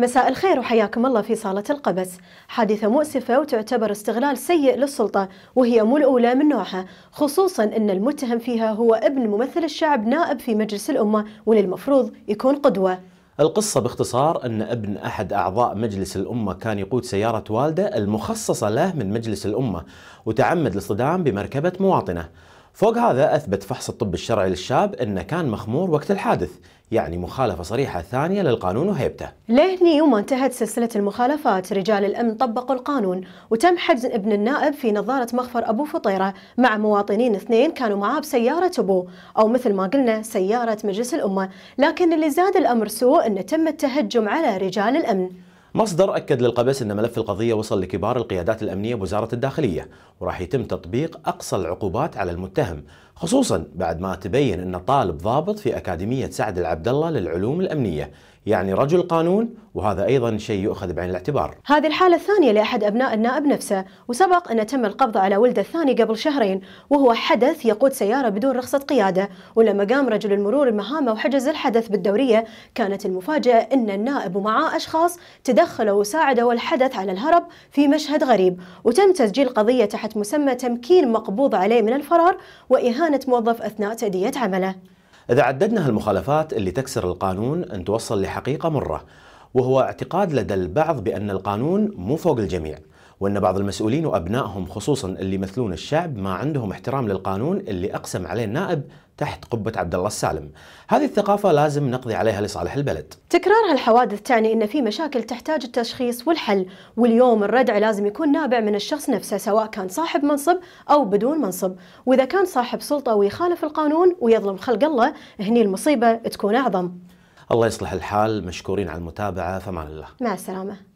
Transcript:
مساء الخير وحياكم الله في صالة القبس حادثة مؤسفة وتعتبر استغلال سيء للسلطة وهي مو الأولى من نوعها خصوصا أن المتهم فيها هو ابن ممثل الشعب نائب في مجلس الأمة وللمفروض يكون قدوة القصة باختصار أن ابن أحد أعضاء مجلس الأمة كان يقود سيارة والده المخصصة له من مجلس الأمة وتعمد الاصطدام بمركبة مواطنة فوق هذا أثبت فحص الطب الشرعي للشاب أنه كان مخمور وقت الحادث يعني مخالفة صريحة ثانية للقانون وهيبته لهني وما انتهت سلسلة المخالفات رجال الأمن طبقوا القانون وتم حجز ابن النائب في نظارة مخفر أبو فطيرة مع مواطنين اثنين كانوا معاه بسيارة أبوه أو مثل ما قلنا سيارة مجلس الأمة لكن اللي زاد الأمر سوء أنه تم التهجم على رجال الأمن مصدر أكد للقبس أن ملف القضية وصل لكبار القيادات الأمنية بوزارة الداخلية وراح يتم تطبيق أقصى العقوبات على المتهم خصوصا بعد ما تبين أن طالب ضابط في أكاديمية سعد العبد الله للعلوم الأمنية يعني رجل قانون وهذا أيضا شيء يؤخذ بعين الاعتبار هذه الحالة الثانية لأحد أبناء النائب نفسه وسبق أن تم القبض على ولده الثاني قبل شهرين وهو حدث يقود سيارة بدون رخصة قيادة ولما قام رجل المرور المهامة وحجز الحدث بالدورية كانت المفاجأة أن النائب ومعاه أشخاص تدخلوا وساعدوا الحدث على الهرب في مشهد غريب وتم تسجيل قضية تحت مسمى تمكين مقبوض عليه من الفرار وإهانة خانة موظف أثناء تأدية عمله إذا عددنا هالمخالفات اللي تكسر القانون نتوصل لحقيقة مرة وهو اعتقاد لدى البعض بأن القانون مو فوق الجميع وأن بعض المسؤولين وأبنائهم خصوصا اللي يمثلون الشعب ما عندهم احترام للقانون اللي أقسم عليه النائب تحت قبة عبد الله السالم. هذه الثقافة لازم نقضي عليها لصالح البلد. تكرار هالحوادث تعني ان في مشاكل تحتاج التشخيص والحل، واليوم الردع لازم يكون نابع من الشخص نفسه سواء كان صاحب منصب او بدون منصب، واذا كان صاحب سلطة ويخالف القانون ويظلم خلق الله، هني المصيبة تكون اعظم. الله يصلح الحال، مشكورين على المتابعة، فمان الله. مع السلامة.